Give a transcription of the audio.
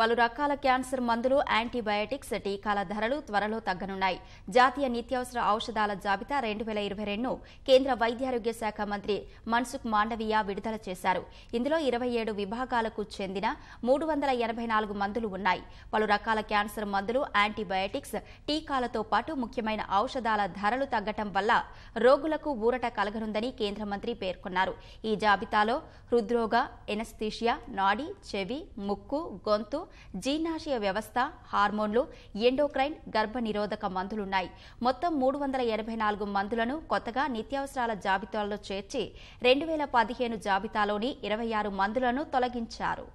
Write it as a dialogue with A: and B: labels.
A: పలు రకాల క్యాన్సర్ మందులు యాంటీబయాటిక్స్ టీకాల ధరలు త్వరలో తగ్గనున్నాయి జాతీయ నిత్యావసర ఔషధాల జాబితా రెండు వేల ఇరవై రెండును కేంద్ర వైద్యారోగ్య శాఖ మంత్రి మన్సుఖ్ మాండవీయ విడుదల చేశారు ఇందులో ఇరవై ఏడు విభాగాలకు చెందిన మూడు వందల ఎనభై నాలుగు మందులు ఉన్నాయి పలు రకాల క్యాన్సర్ మందులు యాంటీబయాటిక్స్ టీకాలతో పాటు ముఖ్యమైన ఔషధాల ధరలు తగ్గటం వల్ల రోగులకు ఊరట కలగనుందని కేంద్ర మంత్రి పేర్కొన్నారు ఈ జాబితాలో హృద్రోగ ఎనస్థీషియా నాడి చెవి ముక్కు గొంతు జీర్ణాశయ వ్యవస్థ హార్మోన్లు ఎండోక్రైన్ గర్భనిరోధక మందులున్నాయి మొత్తం మూడు వందల ఎనభై నాలుగు మందులను కొత్తగా నిత్యావసరాల జాబితాలో చేర్చి రెండు వేల పదిహేను జాబితాలోని ఇరవై ఆరు మందులను తొలగించారు